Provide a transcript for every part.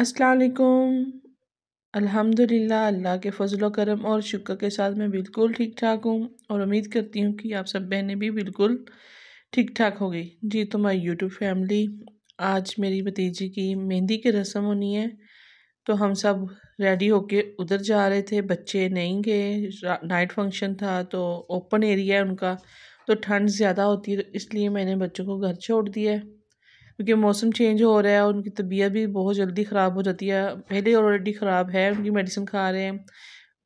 असलकुम अल्हम्दुलिल्लाह अल्लाह के फजल करम और शुक्र के साथ मैं बिल्कुल ठीक ठाक हूँ और उम्मीद करती हूँ कि आप सब बहनें भी बिल्कुल ठीक ठाक हो गई जी तो माई यूट्यूब फैमिली आज मेरी भतीजी की मेहंदी की रस्म होनी है तो हम सब रेडी होके उधर जा रहे थे बच्चे नहीं गए नाइट फंक्शन था तो ओपन एरिया है उनका तो ठंड ज़्यादा होती है तो इसलिए मैंने बच्चों को घर छोड़ दिया है क्योंकि मौसम चेंज हो रहा है उनकी तबीयत भी बहुत जल्दी ख़राब हो जाती है पहले ऑलरेडी ख़राब है उनकी मेडिसिन खा रहे हैं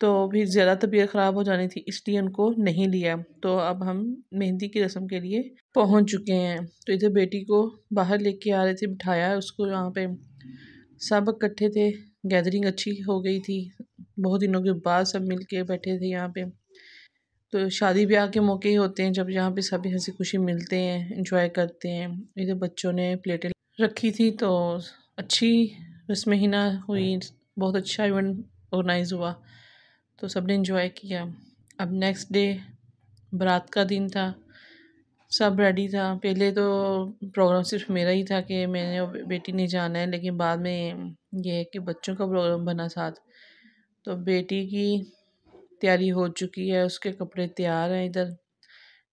तो भी ज़्यादा तबीयत ख़राब हो जानी थी इसलिए उनको नहीं लिया तो अब हम मेहंदी की रस्म के लिए पहुंच चुके हैं तो इधर बेटी को बाहर लेके आ रहे थे बिठाया उसको यहाँ पे सब इकट्ठे थे गैदरिंग अच्छी हो गई थी बहुत दिनों के बाद सब मिल के बैठे थे यहाँ पे तो शादी ब्याह के मौके ही होते हैं जब यहाँ पे सभी हंसी खुशी मिलते हैं इंजॉय करते हैं इधर बच्चों ने प्लेटें रखी थी तो अच्छी रस्म ना हुई बहुत अच्छा इवेंट ऑर्गेनाइज हुआ तो सब ने इन्जॉय किया अब नेक्स्ट डे बारात का दिन था सब रेडी था पहले तो प्रोग्राम सिर्फ मेरा ही था कि मैंने बेटी ने जाना है लेकिन बाद में ये है कि बच्चों का प्रोग्राम बना साथ तो बेटी की तैयारी हो चुकी है उसके कपड़े तैयार हैं इधर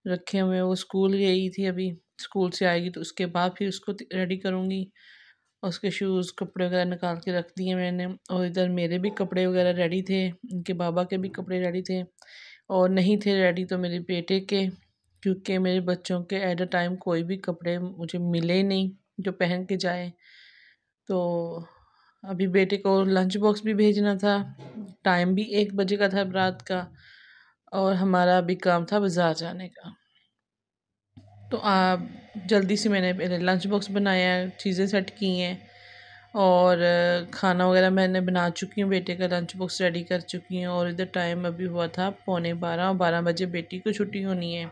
रखे हुए वो स्कूल गई थी अभी स्कूल से आएगी तो उसके बाद फिर उसको रेडी करूँगी उसके शूज़ कपड़े वगैरह निकाल के रख दिए मैंने और इधर मेरे भी कपड़े वगैरह रेडी थे उनके बाबा के भी कपड़े रेडी थे और नहीं थे रेडी तो मेरे बेटे के क्योंकि मेरे बच्चों के एट अ टाइम कोई भी कपड़े मुझे मिले नहीं जो पहन के जाए तो अभी बेटे को लंच बॉक्स भी भेजना था टाइम भी एक बजे का था रात का और हमारा भी काम था बाज़ार जाने का तो आप जल्दी से मैंने पहले लंच बॉक्स बनाया चीज़ें सेट की हैं और खाना वगैरह मैंने बना चुकी हूँ बेटे का लंच बॉक्स रेडी कर चुकी हूँ और इधर टाइम अभी हुआ था पौने बारह और बारह बजे बेटी को छुट्टी होनी है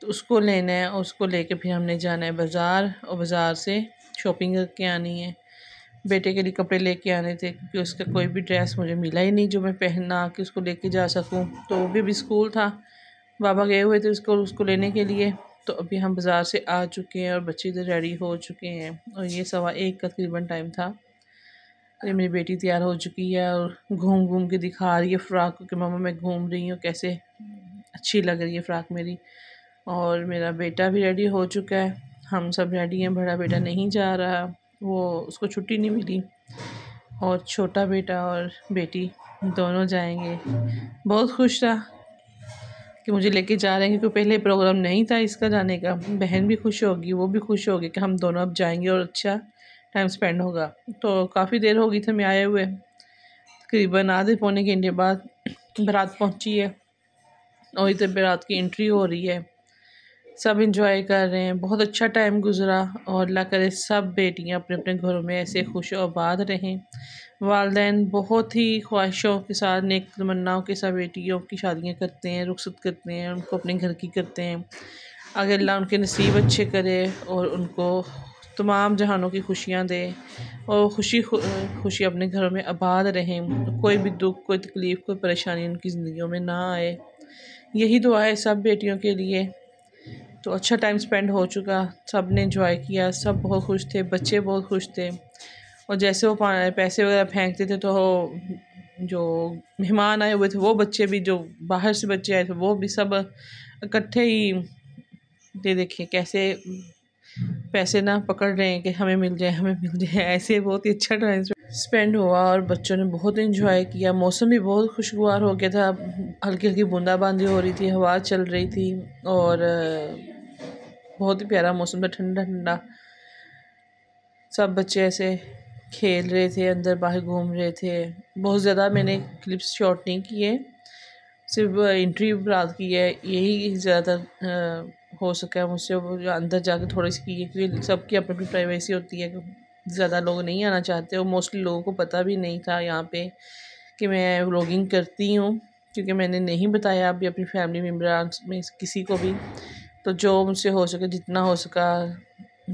तो उसको लेना है उसको लेके फिर हमने जाना है बाज़ार और बाज़ार से शॉपिंग करके आनी है बेटे के लिए कपड़े लेके आने थे क्योंकि उसका कोई भी ड्रेस मुझे मिला ही नहीं जो मैं पहनना के उसको लेके जा सकूं तो वो भी अभी स्कूल था बाबा गए हुए थे उसको उसको लेने के लिए तो अभी हम बाज़ार से आ चुके हैं और बच्चे इधर रेडी हो चुके हैं और ये सवा एक का तकरीबन टाइम था अरे मेरी बेटी तैयार हो चुकी है और घूम घूम के दिखा रही है फ़्राक कि मामा मैं घूम रही हूँ कैसे अच्छी लग रही है फ़्राक मेरी और मेरा बेटा भी रेडी हो चुका है हम सब रेडी हैं बड़ा बेटा नहीं जा रहा वो उसको छुट्टी नहीं मिली और छोटा बेटा और बेटी दोनों जाएंगे बहुत खुश था कि मुझे लेके जा रहे हैं क्योंकि पहले प्रोग्राम नहीं था इसका जाने का बहन भी खुश होगी वो भी खुश होगी कि हम दोनों अब जाएंगे और अच्छा टाइम स्पेंड होगा तो काफ़ी देर होगी थी मैं आए हुए तकरीबन आधे पौने घंटे बाद बारात पहुंची है और इधर बारात की एंट्री हो रही है सब इंजॉय कर रहे हैं बहुत अच्छा टाइम गुजरा और अल्लाह करे सब बेटियां अपने अपने घरों में ऐसे खुश आबाद रहें वालदे बहुत ही ख्वाहिशों के साथ नेक तमन्नाओं के साथ बेटियों की शादियां करते हैं रुखसत करते हैं उनको अपने घर की करते हैं अगर अल्लाह उनके नसीब अच्छे करे और उनको तमाम जहानों की खुशियाँ दे और खुशी खुशी अपने घरों में आबाद रहें कोई भी दुख कोई तकलीफ़ कोई परेशानी उनकी ज़िंदगी में ना आए यही दुआ है सब बेटियों के लिए तो अच्छा टाइम स्पेंड हो चुका सब ने इन्जॉय किया सब बहुत खुश थे बच्चे बहुत खुश थे और जैसे वो पैसे वगैरह फेंकते थे तो जो मेहमान आए हुए थे वो बच्चे भी जो बाहर से बच्चे आए थे वो भी सब इकट्ठे ही दे देखिए कैसे पैसे ना पकड़ रहे हैं कि हमें मिल जाए हमें मिल जाए ऐसे बहुत ही अच्छा टाइम स्पेंड हुआ और बच्चों ने बहुत इन्जॉय किया मौसम भी बहुत खुशगवार हो गया था हल्की हल्की बूंदाबांदी हो रही थी हवा चल रही थी और बहुत ही प्यारा मौसम था ठंडा ठंडा सब बच्चे ऐसे खेल रहे थे अंदर बाहर घूम रहे थे बहुत ज़्यादा मैंने क्लिप्स शॉट नहीं किए सिर्फ इंट्री बात की है यही ज़्यादातर हो सका है मुझसे अंदर जाके थोड़ी सी की है क्योंकि सबकी अपनी अपनी प्राइवेसी होती है ज़्यादा लोग नहीं आना चाहते और मोस्टली लोगों को पता भी नहीं था यहाँ पे कि मैं व्लॉगिंग करती हूँ क्योंकि मैंने नहीं बताया अभी अपनी फैमिली मेम्बर में किसी को भी तो जो मुझसे हो सके जितना हो सका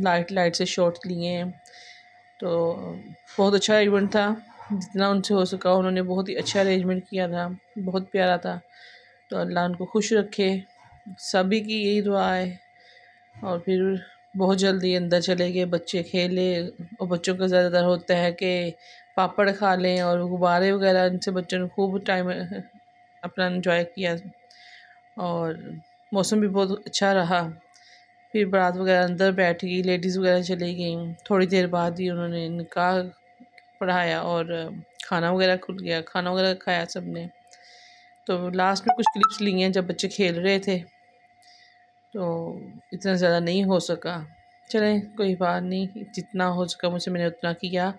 लाइट लाइट से शॉट लिए तो बहुत अच्छा इवेंट था जितना उनसे हो सका उन्होंने बहुत ही अच्छा अरेंजमेंट किया था बहुत प्यारा था तो अल्लाह उनको खुश रखे सभी की यही दुआ है और फिर बहुत जल्दी अंदर चले गए बच्चे खेले और बच्चों का ज़्यादातर होता है कि पापड़ खा लें और गुब्बारे वगैरह इनसे बच्चों ने खूब टाइम अपना इन्जॉय किया और मौसम भी बहुत अच्छा रहा फिर बारात वगैरह अंदर बैठ गई लेडीज़ वगैरह चली गई थोड़ी देर बाद ही उन्होंने निकाह पढ़ाया और खाना वगैरह खुल गया खाना वगैरह खाया सब ने तो लास्ट में कुछ क्लिप्स ली हैं जब बच्चे खेल रहे थे तो इतना ज़्यादा नहीं हो सका चलें कोई बात नहीं जितना हो सका मुझसे मैंने उतना किया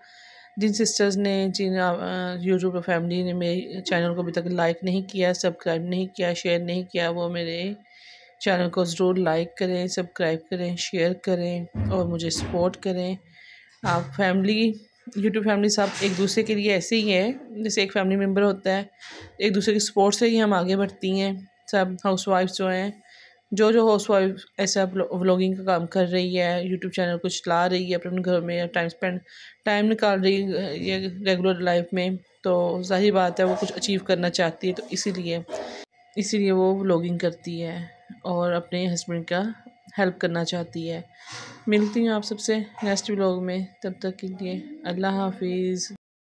जिन सिस्टर्स ने जिन यूट्यूब फैमिली ने मेरे चैनल को अभी तक लाइक नहीं किया सब्सक्राइब नहीं किया शेयर नहीं किया वो मेरे चैनल को ज़रूर लाइक करें सब्सक्राइब करें शेयर करें और मुझे सपोर्ट करें आप फैमिली यूट्यूब फैमिली सब एक दूसरे के लिए ऐसे ही है जैसे एक फैमिली मेम्बर होता है एक दूसरे की सपोर्ट से ही हम आगे बढ़ती हैं सब हाउस वाइफ जो हैं जो जो हाउस वाइफ ऐसा व्लॉगिंग का काम कर रही है यूट्यूब चैनल को चला रही है अपने घर में टाइम स्पेंड टाइम निकाल रही है ये रेगुलर लाइफ में तो जाहिर बात है वो कुछ अचीव करना चाहती है तो इसीलिए इसीलिए वो व्लॉगिंग करती है और अपने हस्बैंड का हेल्प करना चाहती है मिलती हूँ आप सबसे नेक्स्ट व्लॉग में तब तक के लिए अल्लाह हाफिज़